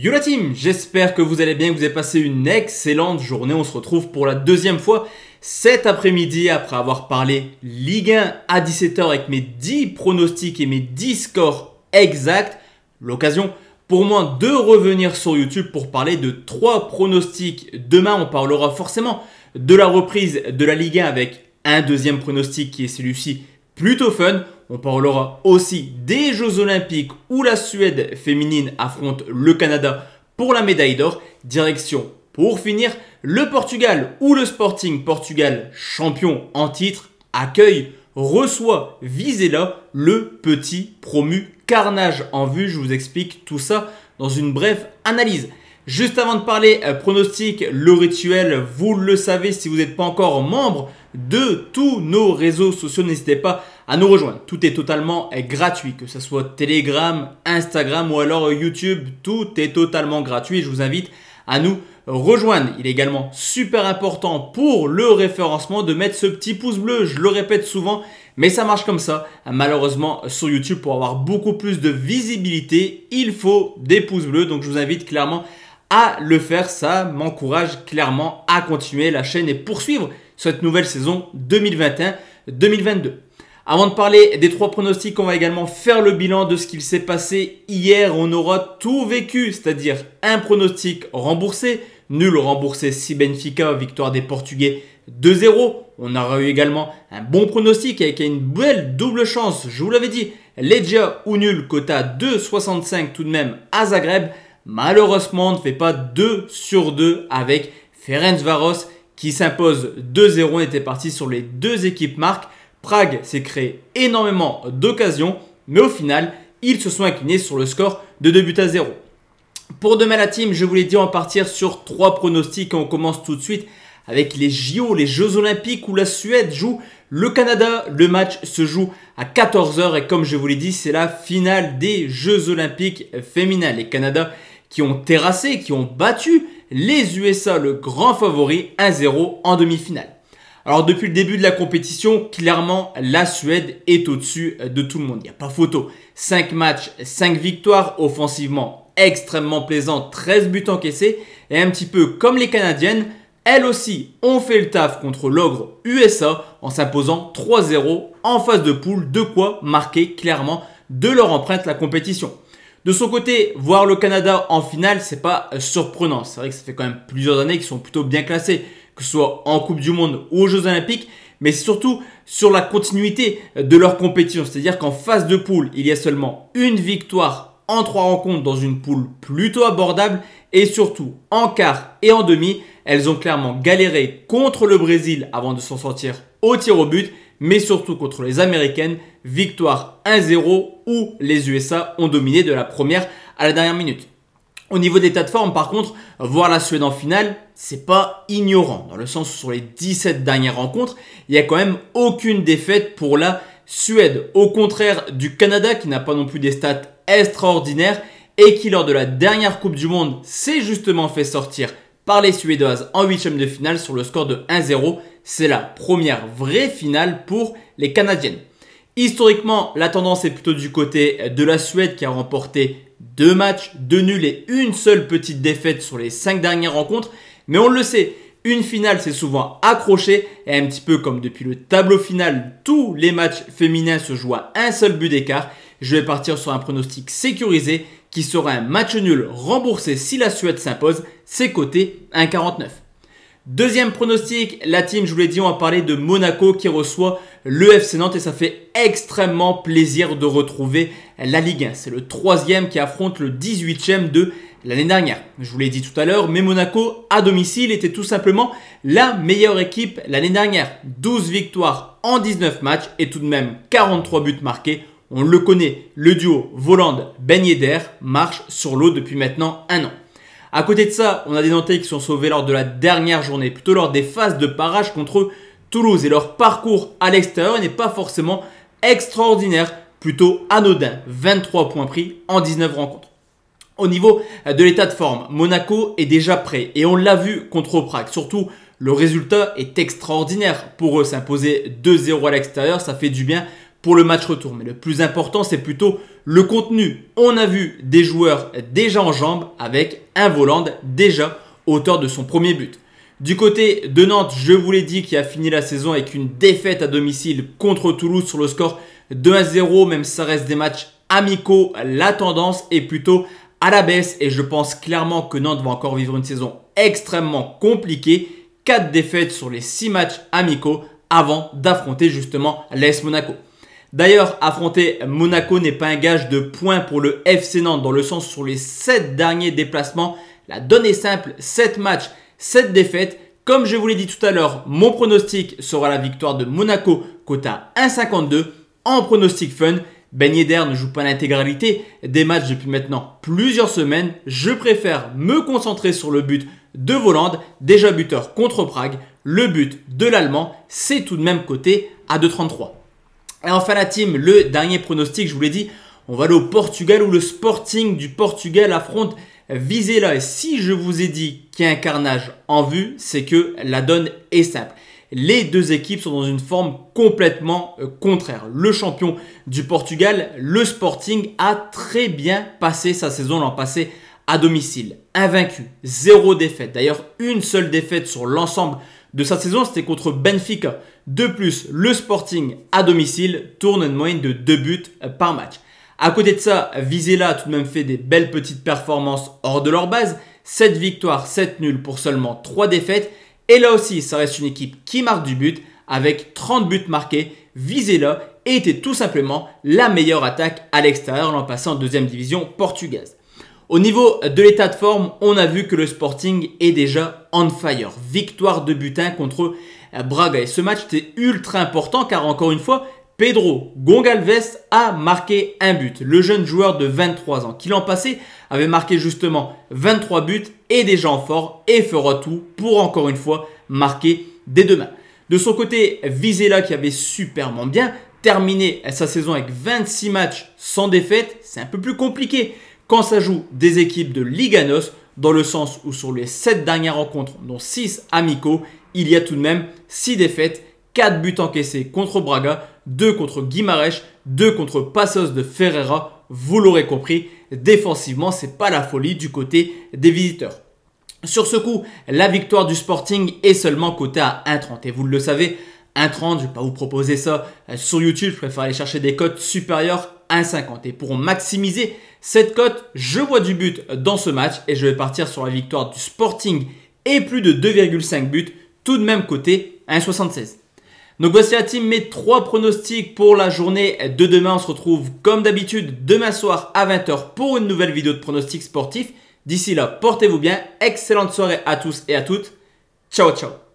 Yo la team, j'espère que vous allez bien, que vous avez passé une excellente journée. On se retrouve pour la deuxième fois cet après-midi après avoir parlé Ligue 1 à 17h avec mes 10 pronostics et mes 10 scores exacts. L'occasion pour moi de revenir sur YouTube pour parler de trois pronostics. Demain, on parlera forcément de la reprise de la Ligue 1 avec un deuxième pronostic qui est celui-ci plutôt fun. On parlera aussi des Jeux Olympiques où la Suède féminine affronte le Canada pour la médaille d'or. Direction pour finir le Portugal où le Sporting Portugal champion en titre accueille reçoit là, le petit promu carnage en vue. Je vous explique tout ça dans une brève analyse. Juste avant de parler euh, pronostic, le rituel, vous le savez si vous n'êtes pas encore membre de tous nos réseaux sociaux, n'hésitez pas à nous rejoindre. Tout est totalement euh, gratuit, que ce soit Telegram, Instagram ou alors euh, YouTube, tout est totalement gratuit. Je vous invite à nous rejoindre. Il est également super important pour le référencement de mettre ce petit pouce bleu. Je le répète souvent, mais ça marche comme ça. Malheureusement, sur YouTube, pour avoir beaucoup plus de visibilité, il faut des pouces bleus. Donc je vous invite clairement à le faire. Ça m'encourage clairement à continuer la chaîne et poursuivre cette nouvelle saison 2021-2022. Avant de parler des trois pronostics, on va également faire le bilan de ce qu'il s'est passé hier. On aura tout vécu, c'est-à-dire un pronostic remboursé, nul remboursé si Benfica, victoire des Portugais 2-0. On aura eu également un bon pronostic avec une belle double chance, je vous l'avais dit, Legia ou nul, quota 2,65 tout de même à Zagreb malheureusement on ne fait pas 2 sur 2 avec Ferenc Varos qui s'impose 2-0. On était parti sur les deux équipes marques. Prague s'est créé énormément d'occasions, mais au final, ils se sont inclinés sur le score de 2 buts à 0. Pour demain la team, je vous l'ai dit, on va partir sur trois pronostics on commence tout de suite avec les JO, les Jeux Olympiques où la Suède joue le Canada. Le match se joue à 14h et comme je vous l'ai dit, c'est la finale des Jeux Olympiques féminins. Les Canada qui ont terrassé, qui ont battu les USA, le grand favori, 1-0 en demi-finale. Alors depuis le début de la compétition, clairement, la Suède est au-dessus de tout le monde. Il n'y a pas photo. 5 matchs, 5 victoires, offensivement extrêmement plaisant, 13 buts encaissés, et un petit peu comme les Canadiennes, elles aussi ont fait le taf contre l'ogre USA en s'imposant 3-0 en phase de poule, de quoi marquer clairement de leur empreinte la compétition. De son côté, voir le Canada en finale, c'est pas euh, surprenant. C'est vrai que ça fait quand même plusieurs années qu'ils sont plutôt bien classés, que ce soit en Coupe du Monde ou aux Jeux Olympiques, mais surtout sur la continuité euh, de leur compétition. C'est-à-dire qu'en phase de poule, il y a seulement une victoire en trois rencontres dans une poule plutôt abordable et surtout en quart et en demi, elles ont clairement galéré contre le Brésil avant de s'en sortir au tir au but mais surtout contre les Américaines, victoire 1-0 où les USA ont dominé de la première à la dernière minute. Au niveau des tas de forme, par contre, voir la Suède en finale, c'est pas ignorant, dans le sens où sur les 17 dernières rencontres, il n'y a quand même aucune défaite pour la Suède, au contraire du Canada qui n'a pas non plus des stats extraordinaires et qui lors de la dernière Coupe du Monde s'est justement fait sortir par les Suédoises en huitième de finale sur le score de 1-0. C'est la première vraie finale pour les Canadiennes. Historiquement, la tendance est plutôt du côté de la Suède qui a remporté deux matchs, deux nuls et une seule petite défaite sur les cinq dernières rencontres. Mais on le sait, une finale c'est souvent accroché et un petit peu comme depuis le tableau final, tous les matchs féminins se jouent à un seul but d'écart. Je vais partir sur un pronostic sécurisé qui sera un match nul remboursé si la Suède s'impose, c'est coté 1,49. Deuxième pronostic, la team, je vous l'ai dit, on a parlé de Monaco qui reçoit le FC Nantes et ça fait extrêmement plaisir de retrouver la Ligue 1. C'est le troisième qui affronte le 18e de l'année dernière. Je vous l'ai dit tout à l'heure, mais Monaco à domicile était tout simplement la meilleure équipe l'année dernière. 12 victoires en 19 matchs et tout de même 43 buts marqués on le connaît, le duo Voland-Ben marche sur l'eau depuis maintenant un an. À côté de ça, on a des Nantais qui sont sauvés lors de la dernière journée, plutôt lors des phases de parage contre Toulouse et leur parcours à l'extérieur n'est pas forcément extraordinaire, plutôt anodin. 23 points pris en 19 rencontres. Au niveau de l'état de forme, Monaco est déjà prêt et on l'a vu contre Prague. Surtout, le résultat est extraordinaire pour eux. S'imposer 2-0 à l'extérieur, ça fait du bien pour le match retour. Mais le plus important, c'est plutôt le contenu. On a vu des joueurs déjà en jambes avec un volant déjà auteur de son premier but. Du côté de Nantes, je vous l'ai dit, qui a fini la saison avec une défaite à domicile contre Toulouse sur le score 2 à 0, même si ça reste des matchs amicaux, la tendance est plutôt à la baisse et je pense clairement que Nantes va encore vivre une saison extrêmement compliquée. 4 défaites sur les 6 matchs amicaux avant d'affronter justement l'AS Monaco. D'ailleurs, affronter Monaco n'est pas un gage de points pour le FC Nantes dans le sens sur les 7 derniers déplacements. La donne est simple, 7 matchs, 7 défaites. Comme je vous l'ai dit tout à l'heure, mon pronostic sera la victoire de Monaco, quota 1,52. En pronostic fun, Ben ne joue pas l'intégralité des matchs depuis maintenant plusieurs semaines. Je préfère me concentrer sur le but de Voland, déjà buteur contre Prague. Le but de l'Allemand, c'est tout de même coté à 2,33. Et enfin la team, le dernier pronostic, je vous l'ai dit, on va aller au Portugal où le Sporting du Portugal affronte Vizela. Et si je vous ai dit qu'il y a un carnage en vue, c'est que la donne est simple. Les deux équipes sont dans une forme complètement euh, contraire. Le champion du Portugal, le Sporting, a très bien passé sa saison l'an passé à domicile. Invaincu, zéro défaite. D'ailleurs, une seule défaite sur l'ensemble de sa saison, c'était contre Benfica de plus, le Sporting à domicile tourne une moyenne de 2 buts euh, par match. À côté de ça, Vizela a tout de même fait des belles petites performances hors de leur base. 7 victoires, 7 nuls pour seulement 3 défaites. Et là aussi, ça reste une équipe qui marque du but avec 30 buts marqués. Vizela était tout simplement la meilleure attaque à l'extérieur en passant en deuxième division portugaise. Au niveau de l'état de forme, on a vu que le Sporting est déjà on fire. Victoire de butin contre à euh, Braga. Et ce match était ultra important car encore une fois, Pedro Gongalves a marqué un but. Le jeune joueur de 23 ans qui l'an passé avait marqué justement 23 buts et des gens forts et fera tout pour encore une fois marquer deux demain. De son côté, Vizela qui avait super bien terminé sa saison avec 26 matchs sans défaite, c'est un peu plus compliqué quand ça joue des équipes de Liganos dans le sens où sur les 7 dernières rencontres, dont 6 amicaux, il y a tout de même 6 défaites, 4 buts encaissés contre Braga, 2 contre Guimarães, 2 contre Passos de Ferreira. Vous l'aurez compris, défensivement, c'est pas la folie du côté des visiteurs. Sur ce coup, la victoire du Sporting est seulement cotée à 1,30 et vous le savez, 1,30, je vais pas vous proposer ça sur YouTube, je préfère aller chercher des cotes supérieures 1,50. Et pour maximiser cette cote, je vois du but dans ce match et je vais partir sur la victoire du Sporting et plus de 2,5 buts, tout de même côté 1,76. Donc voici la team, mes trois pronostics pour la journée de demain. On se retrouve comme d'habitude demain soir à 20h pour une nouvelle vidéo de pronostics sportifs. D'ici là, portez-vous bien, excellente soirée à tous et à toutes. Ciao ciao